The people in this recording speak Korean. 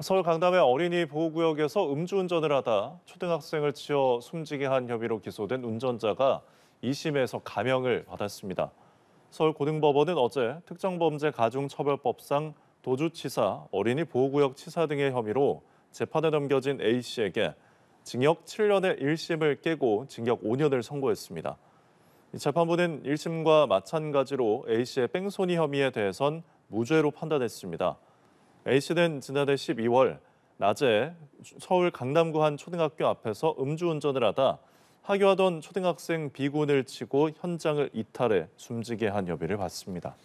서울 강남의 어린이 보호구역에서 음주운전을 하다 초등학생을 치어 숨지게 한 혐의로 기소된 운전자가 2심에서 감형을 받았습니다. 서울고등법원은 어제 특정범죄가중처벌법상 도주치사, 어린이 보호구역 치사 등의 혐의로 재판에 넘겨진 A씨에게 징역 7년의 1심을 깨고 징역 5년을 선고했습니다. 재판부는 1심과 마찬가지로 A씨의 뺑소니 혐의에 대해선 무죄로 판단했습니다. A씨는 지난해 12월 낮에 서울 강남구 한 초등학교 앞에서 음주운전을 하다 학교하던 초등학생 B군을 치고 현장을 이탈해 숨지게 한 혐의를 받습니다.